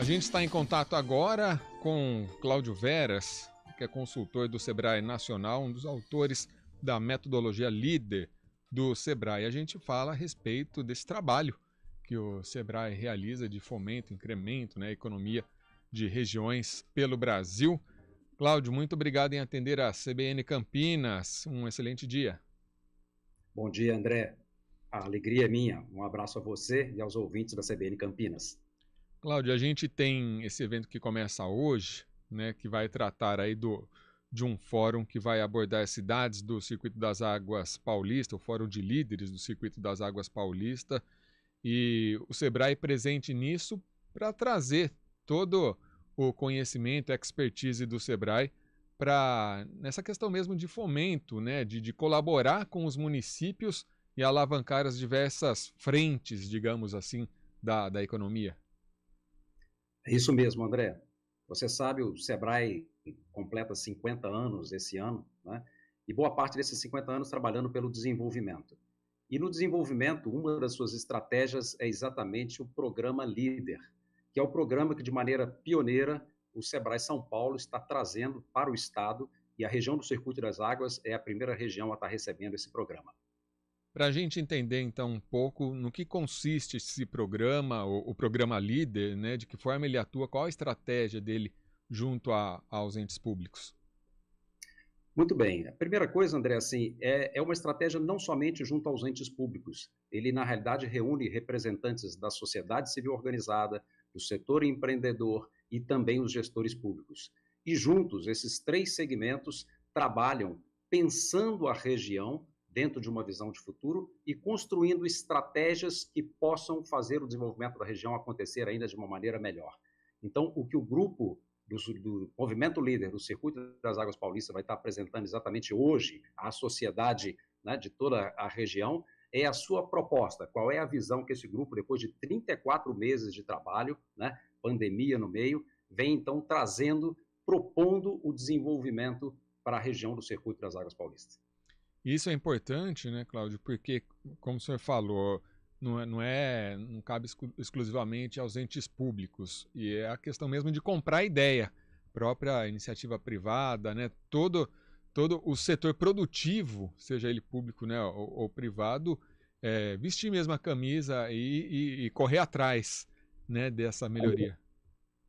A gente está em contato agora com Cláudio Veras, que é consultor do Sebrae Nacional, um dos autores da metodologia líder do Sebrae. A gente fala a respeito desse trabalho que o Sebrae realiza de fomento, incremento, né, economia de regiões pelo Brasil. Cláudio, muito obrigado em atender a CBN Campinas. Um excelente dia. Bom dia, André. A alegria é minha. Um abraço a você e aos ouvintes da CBN Campinas. Cláudio, a gente tem esse evento que começa hoje, né, que vai tratar aí do de um fórum que vai abordar as cidades do Circuito das Águas Paulista, o Fórum de Líderes do Circuito das Águas Paulista, e o Sebrae presente nisso para trazer todo o conhecimento, a expertise do Sebrae para nessa questão mesmo de fomento, né, de, de colaborar com os municípios e alavancar as diversas frentes, digamos assim, da, da economia? É isso mesmo, André. Você sabe, o Sebrae completa 50 anos esse ano, né? e boa parte desses 50 anos trabalhando pelo desenvolvimento. E no desenvolvimento, uma das suas estratégias é exatamente o programa Líder, que é o programa que, de maneira pioneira, o Sebrae São Paulo está trazendo para o Estado, e a região do Circuito das Águas é a primeira região a estar recebendo esse programa. Para a gente entender então um pouco no que consiste esse programa, o, o, programa líder, né? de que forma ele atua, qual a estratégia dele junto a, aos entes públicos? Muito bem. A primeira coisa, André, assim, é, é uma estratégia não somente junto aos entes públicos. Ele, na realidade, reúne representantes da sociedade civil organizada, do setor empreendedor e também os gestores públicos. E juntos, esses três segmentos trabalham pensando a região dentro de uma visão de futuro e construindo estratégias que possam fazer o desenvolvimento da região acontecer ainda de uma maneira melhor. Então, o que o grupo do, do movimento líder do Circuito das Águas Paulista vai estar apresentando exatamente hoje à sociedade né, de toda a região é a sua proposta, qual é a visão que esse grupo, depois de 34 meses de trabalho, né, pandemia no meio, vem então trazendo, propondo o desenvolvimento para a região do Circuito das Águas Paulistas. Isso é importante, né, Cláudio? Porque, como o senhor falou, não é, não, é, não cabe exclu exclusivamente aos entes públicos. E é a questão mesmo de comprar ideia. Própria iniciativa privada, né? Todo, todo o setor produtivo, seja ele público né, ou, ou privado, é, vestir mesmo a camisa e, e, e, correr atrás né, dessa melhoria.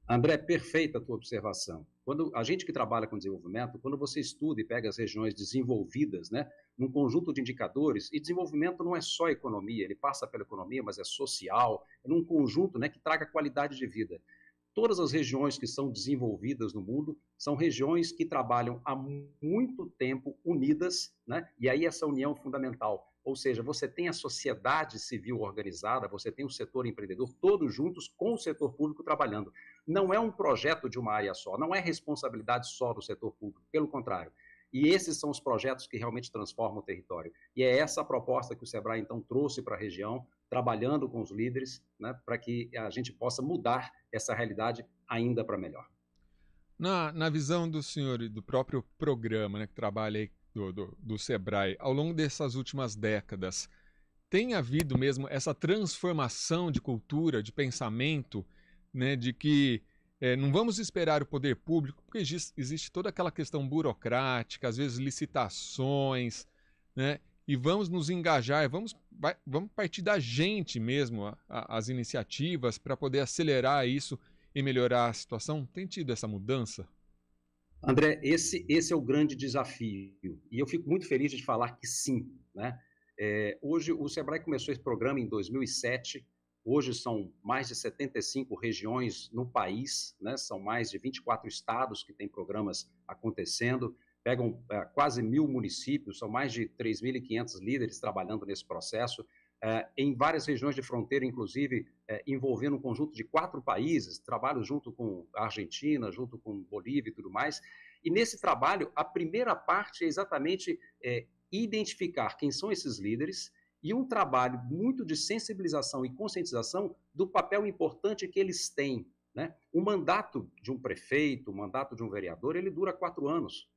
André, André, perfeita a tua observação. Quando a gente que trabalha com desenvolvimento, quando você estuda e pega as regiões desenvolvidas, né, num conjunto de indicadores, e desenvolvimento não é só economia, ele passa pela economia, mas é social, é num conjunto né, que traga qualidade de vida. Todas as regiões que são desenvolvidas no mundo são regiões que trabalham há muito tempo unidas, né, e aí essa união é fundamental. Ou seja, você tem a sociedade civil organizada, você tem o setor empreendedor, todos juntos com o setor público trabalhando. Não é um projeto de uma área só, não é responsabilidade só do setor público, pelo contrário e esses são os projetos que realmente transformam o território. E é essa a proposta que o Sebrae, então, trouxe para a região, trabalhando com os líderes, né, para que a gente possa mudar essa realidade ainda para melhor. Na, na visão do senhor e do próprio programa né, que trabalha aí do, do, do Sebrae, ao longo dessas últimas décadas, tem havido mesmo essa transformação de cultura, de pensamento, né, de que é, não vamos esperar o poder público, porque existe toda aquela questão burocrática, às vezes licitações, né? E vamos nos engajar, vamos, vai, vamos partir da gente mesmo a, a, as iniciativas para poder acelerar isso e melhorar a situação. Tem tido essa mudança? André, esse, esse é o grande desafio. E eu fico muito feliz de falar que sim. Né? É, hoje, o Sebrae começou esse programa em 2007 Hoje são mais de 75 regiões no país, né? são mais de 24 estados que têm programas acontecendo, pegam é, quase mil municípios, são mais de 3.500 líderes trabalhando nesse processo. É, em várias regiões de fronteira, inclusive é, envolvendo um conjunto de quatro países, trabalho junto com a Argentina, junto com Bolívia e tudo mais. E nesse trabalho, a primeira parte é exatamente é, identificar quem são esses líderes e um trabalho muito de sensibilização e conscientização do papel importante que eles têm. Né? O mandato de um prefeito, o mandato de um vereador, ele dura quatro anos.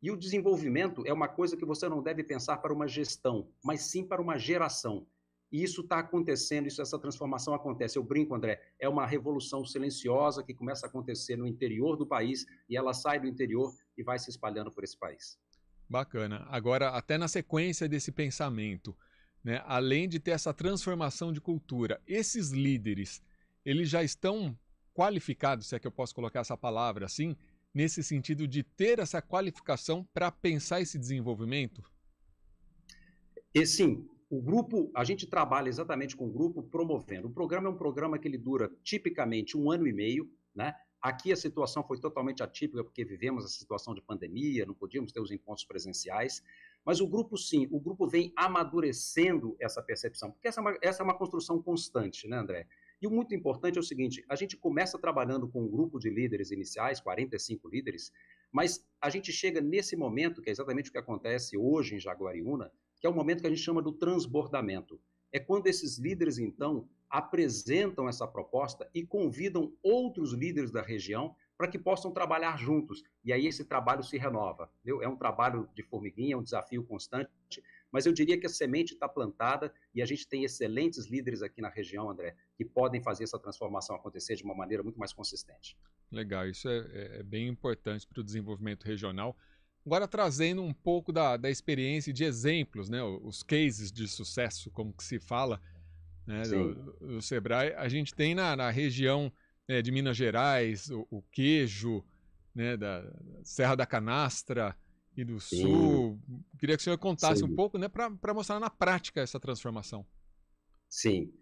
E o desenvolvimento é uma coisa que você não deve pensar para uma gestão, mas sim para uma geração. E isso está acontecendo, isso, essa transformação acontece. Eu brinco, André, é uma revolução silenciosa que começa a acontecer no interior do país e ela sai do interior e vai se espalhando por esse país. Bacana. Agora, até na sequência desse pensamento, né? além de ter essa transformação de cultura. Esses líderes, eles já estão qualificados, se é que eu posso colocar essa palavra assim, nesse sentido de ter essa qualificação para pensar esse desenvolvimento? E sim, o grupo, a gente trabalha exatamente com o grupo promovendo. O programa é um programa que ele dura tipicamente um ano e meio, né? Aqui a situação foi totalmente atípica porque vivemos a situação de pandemia, não podíamos ter os encontros presenciais, mas o grupo, sim, o grupo vem amadurecendo essa percepção, porque essa é uma, essa é uma construção constante, né, André? E o muito importante é o seguinte: a gente começa trabalhando com um grupo de líderes iniciais, 45 líderes, mas a gente chega nesse momento, que é exatamente o que acontece hoje em Jaguariúna, que é o momento que a gente chama do transbordamento. É quando esses líderes, então, apresentam essa proposta e convidam outros líderes da região para que possam trabalhar juntos. E aí esse trabalho se renova. Entendeu? É um trabalho de formiguinha, é um desafio constante, mas eu diria que a semente está plantada e a gente tem excelentes líderes aqui na região, André, que podem fazer essa transformação acontecer de uma maneira muito mais consistente. Legal, isso é, é, é bem importante para o desenvolvimento regional. Agora trazendo um pouco da, da experiência de exemplos, né? os cases de sucesso, como que se fala, né? do, do Sebrae, a gente tem na, na região né, de Minas Gerais, o, o queijo, né, da Serra da Canastra e do Sim. Sul. Queria que o senhor contasse Sim. um pouco né, para mostrar na prática essa transformação. Sim.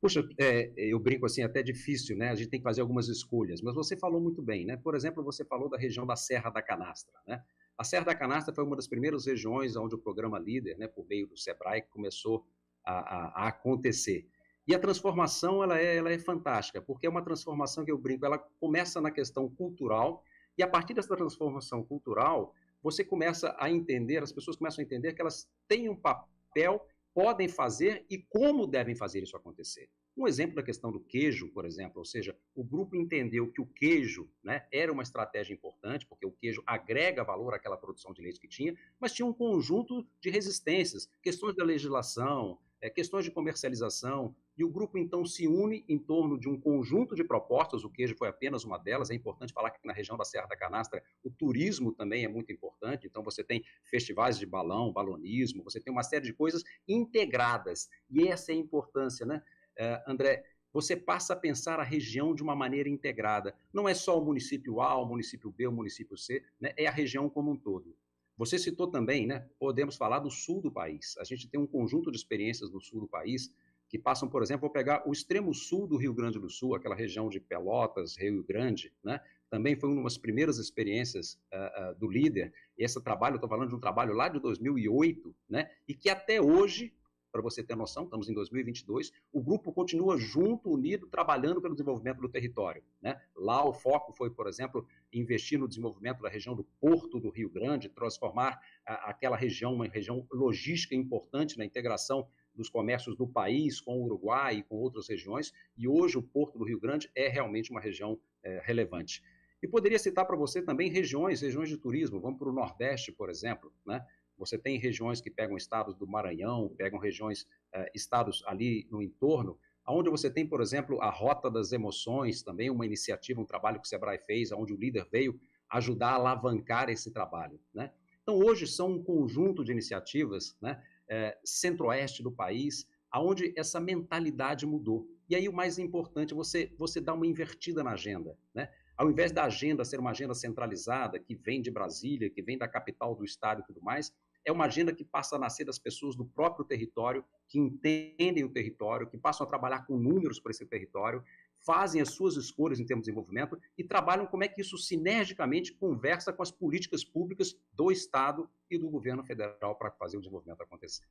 Puxa, é, eu brinco assim, até difícil, né? A gente tem que fazer algumas escolhas, mas você falou muito bem, né? Por exemplo, você falou da região da Serra da Canastra, né? A Serra da Canastra foi uma das primeiras regiões onde o programa Líder, né, por meio do SEBRAE, começou a, a, a acontecer. E a transformação ela é, ela é fantástica, porque é uma transformação que eu brinco, ela começa na questão cultural, e a partir dessa transformação cultural, você começa a entender, as pessoas começam a entender que elas têm um papel, podem fazer e como devem fazer isso acontecer. Um exemplo da questão do queijo, por exemplo, ou seja, o grupo entendeu que o queijo né, era uma estratégia importante, porque o queijo agrega valor àquela produção de leite que tinha, mas tinha um conjunto de resistências, questões da legislação, é, questões de comercialização, e o grupo então se une em torno de um conjunto de propostas, o queijo foi apenas uma delas, é importante falar que na região da Serra da Canastra o turismo também é muito importante, então você tem festivais de balão, balonismo, você tem uma série de coisas integradas, e essa é a importância, né, uh, André? Você passa a pensar a região de uma maneira integrada, não é só o município A, o município B, o município C, né? é a região como um todo. Você citou também, né, podemos falar do sul do país, a gente tem um conjunto de experiências no sul do país, que passam, por exemplo, vou pegar o extremo sul do Rio Grande do Sul, aquela região de Pelotas, Rio Grande, né? Também foi uma das primeiras experiências uh, uh, do líder. E esse trabalho, estou falando de um trabalho lá de 2008, né? E que até hoje, para você ter noção, estamos em 2022, o grupo continua junto, unido, trabalhando pelo desenvolvimento do território. Né? Lá o foco foi, por exemplo, investir no desenvolvimento da região do Porto do Rio Grande, transformar a, ah, aquela região uma região logística importante na integração nos comércios do país, com o Uruguai e com outras regiões, e hoje o Porto do Rio Grande é realmente uma região é, relevante. E poderia citar para você também regiões, regiões de turismo, vamos para o Nordeste, por exemplo, né? Você tem regiões que pegam estados do Maranhão, pegam regiões, eh, estados ali no entorno, onde você tem, por exemplo, a Rota das Emoções, também uma iniciativa, um trabalho que o Sebrae fez, onde o líder veio ajudar a alavancar esse trabalho, né? Então, hoje são um conjunto de iniciativas, né, é, centro-oeste do país, aonde essa mentalidade mudou. E aí o mais importante é você, você dar uma invertida na agenda. Né? Ao invés da agenda ser uma agenda centralizada, que vem de Brasília, que vem da capital do estado e tudo mais, é uma agenda que passa a nascer das pessoas do próprio território, que entendem o território, que passam a trabalhar com números para esse território fazem as suas escolhas em termos de desenvolvimento e trabalham como é que isso sinergicamente conversa com as políticas públicas do Estado e do governo federal para fazer o desenvolvimento acontecer.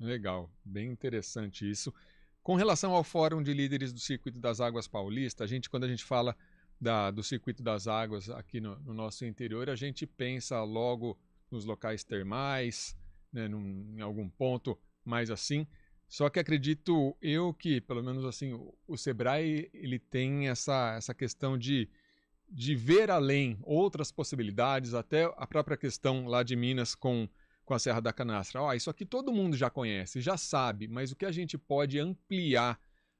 Legal, bem interessante isso. Com relação ao Fórum de Líderes do Circuito das Águas Paulista, a gente, quando a gente fala da, do Circuito das Águas aqui no, no, nosso interior, a gente pensa logo nos locais termais, né, num, em algum ponto mais assim. Só que acredito eu que, pelo menos assim, o, o Sebrae ele tem essa, essa questão de, de ver além outras possibilidades, até a própria questão lá de Minas com, com a Serra da Canastra. oh, isso aqui todo mundo já conhece, já sabe, mas o que a gente pode ampliar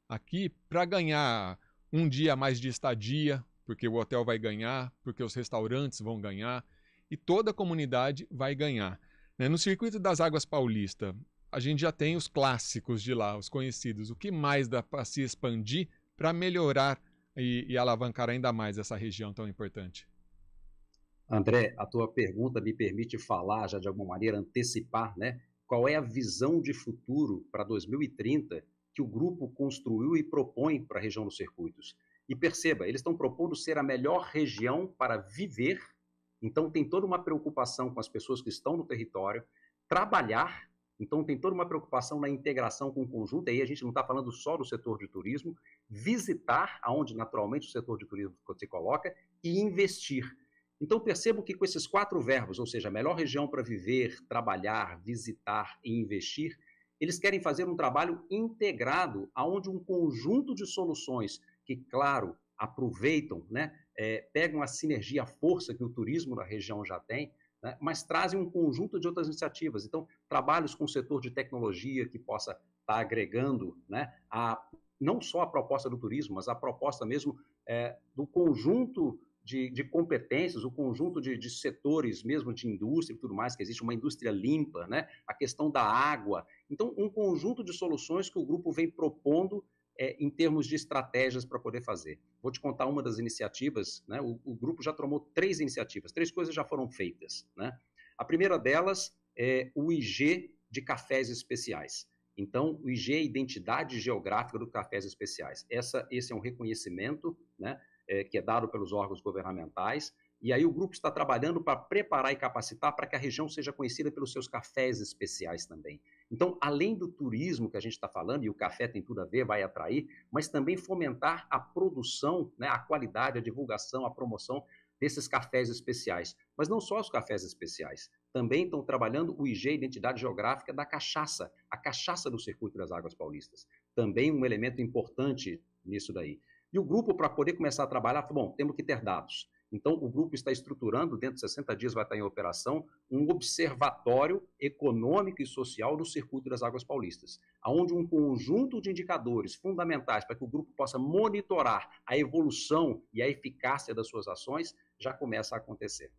aqui para ganhar um dia mais de estadia, porque o hotel vai ganhar, porque os restaurantes vão ganhar e toda a comunidade vai ganhar. Né, no circuito das águas paulista, a gente já tem os clássicos de lá, os conhecidos. O que mais dá para se expandir para melhorar e, e, alavancar ainda mais essa região tão importante? André, a tua pergunta me permite falar, já de alguma maneira antecipar, né? Qual é a visão de futuro para 2030 que o grupo construiu e propõe para a região dos circuitos? E perceba, eles estão propondo ser a melhor região para viver, então tem toda uma preocupação com as pessoas que estão no território, trabalhar então, tem toda uma preocupação na integração com o conjunto, e aí a gente não está falando só do setor de turismo, visitar aonde naturalmente o setor de turismo se coloca e investir. Então, percebo que com esses quatro verbos, ou seja, melhor região para viver, trabalhar, visitar e investir, eles querem fazer um trabalho integrado, aonde um conjunto de soluções que, claro, aproveitam, né, é, pegam a sinergia, a força que o turismo na região já tem, né? mas trazem um conjunto de outras iniciativas. Então, trabalhos com o setor de tecnologia que possa estar tá agregando né, a, não só a proposta do turismo, mas a proposta mesmo é, do conjunto de, de, competências, o conjunto de, de, setores, mesmo de indústria e tudo mais, que existe uma indústria limpa, né? a questão da água. Então, um conjunto de soluções que o grupo vem propondo é, em termos de estratégias para poder fazer. Vou te contar uma das iniciativas, né? o, o, grupo já tomou três iniciativas, três coisas já foram feitas. Né? A primeira delas é o IG de cafés especiais. Então, o IG é a identidade geográfica do cafés especiais. Essa, esse é um reconhecimento né, é, que é dado pelos órgãos governamentais e aí o grupo está trabalhando para preparar e capacitar para que a região seja conhecida pelos seus cafés especiais também. Então, além do turismo que a gente está falando, e o café tem tudo a ver, vai atrair, mas também fomentar a produção, né, a qualidade, a divulgação, a promoção desses cafés especiais. Mas não só os cafés especiais, também estão trabalhando o IG, Identidade Geográfica da Cachaça, a cachaça do Circuito das Águas Paulistas. Também um elemento importante nisso daí. E o grupo, para poder começar a trabalhar, falou: bom, temos que ter dados. Então, o grupo está estruturando, dentro de 60 dias vai estar em operação, um observatório econômico e social no circuito das águas paulistas, onde um conjunto de indicadores fundamentais para que o grupo possa monitorar a evolução e a eficácia das suas ações já começa a acontecer.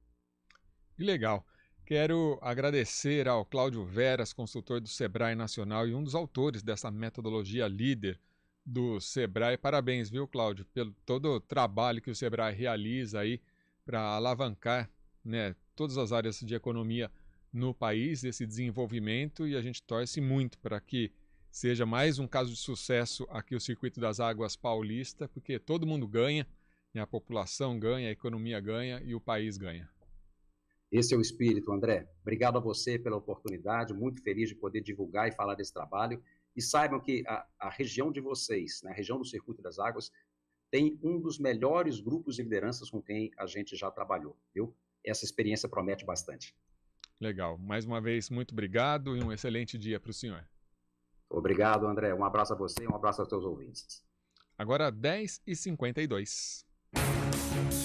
Que legal. Quero agradecer ao Cláudio Veras, consultor do Sebrae Nacional e um dos autores dessa metodologia líder do Sebrae. Parabéns, viu, Cláudio, pelo todo o trabalho que o Sebrae realiza aí para alavancar né, todas as áreas de economia no país, esse desenvolvimento, e a gente torce muito para que seja mais um caso de sucesso aqui o Circuito das Águas Paulista, porque todo mundo ganha, né, a população ganha, a economia ganha e o país ganha. Esse é o espírito, André. Obrigado a você pela oportunidade, muito feliz de poder divulgar e falar desse trabalho e saibam que a, a região de vocês, né, a região do Circuito das Águas, tem um dos melhores grupos de lideranças com quem a gente já trabalhou, viu? Essa experiência promete bastante. Legal. Mais uma vez, muito obrigado e um excelente dia para o senhor. Obrigado, André. Um abraço a você e um abraço aos seus ouvintes. Agora, 10h52.